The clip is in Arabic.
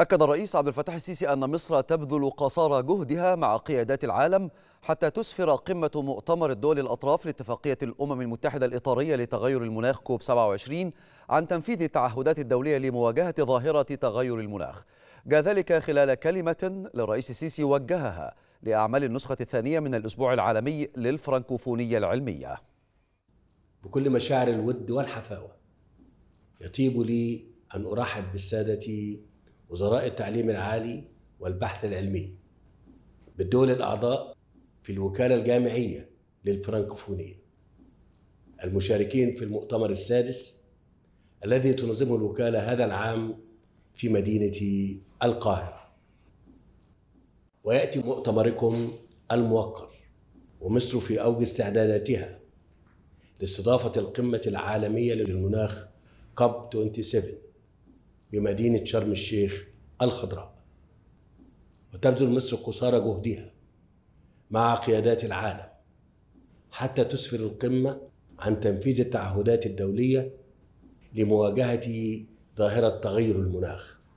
أكد الرئيس عبد الفتاح السيسي أن مصر تبذل قصارى جهدها مع قيادات العالم حتى تسفر قمة مؤتمر الدول الأطراف لاتفاقية الأمم المتحدة الإطارية لتغير المناخ كوب 27 عن تنفيذ التعهدات الدولية لمواجهة ظاهرة تغير المناخ جاء ذلك خلال كلمة للرئيس السيسي وجهها لأعمال النسخة الثانية من الأسبوع العالمي للفرنكوفونية العلمية بكل مشاعر الود والحفاوة يطيب لي أن أرحب بالسادة وزراء التعليم العالي والبحث العلمي بالدول الأعضاء في الوكالة الجامعية للفرنكوفونية المشاركين في المؤتمر السادس الذي تنظمه الوكالة هذا العام في مدينة القاهرة ويأتي مؤتمركم الموقر ومصر في أوج استعداداتها لاستضافة القمة العالمية للمناخ كوب 27 بمدينة شرم الشيخ الخضراء وتبذل مصر قصارى جهدها مع قيادات العالم حتى تسفر القمة عن تنفيذ التعهدات الدولية لمواجهة ظاهرة تغير المناخ